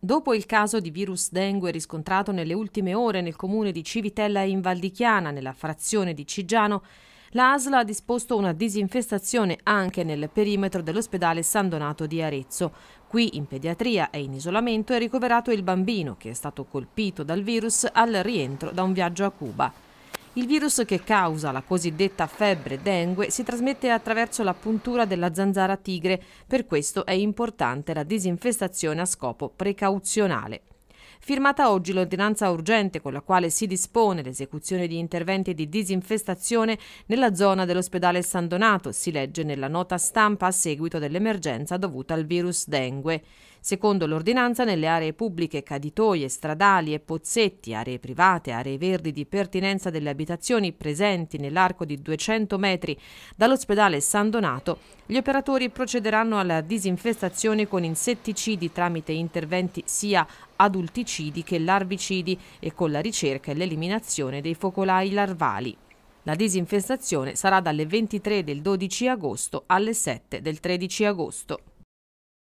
Dopo il caso di virus dengue riscontrato nelle ultime ore nel comune di Civitella in Valdichiana, nella frazione di Cigiano, la ha disposto una disinfestazione anche nel perimetro dell'ospedale San Donato di Arezzo. Qui in pediatria e in isolamento è ricoverato il bambino che è stato colpito dal virus al rientro da un viaggio a Cuba. Il virus che causa la cosiddetta febbre dengue si trasmette attraverso la puntura della zanzara tigre, per questo è importante la disinfestazione a scopo precauzionale. Firmata oggi l'ordinanza urgente con la quale si dispone l'esecuzione di interventi di disinfestazione nella zona dell'ospedale San Donato, si legge nella nota stampa a seguito dell'emergenza dovuta al virus dengue. Secondo l'ordinanza, nelle aree pubbliche, caditoie, stradali e pozzetti, aree private, aree verdi di pertinenza delle abitazioni presenti nell'arco di 200 metri dall'ospedale San Donato, gli operatori procederanno alla disinfestazione con insetticidi tramite interventi sia adulticidi che larvicidi e con la ricerca e l'eliminazione dei focolai larvali. La disinfestazione sarà dalle 23 del 12 agosto alle 7 del 13 agosto.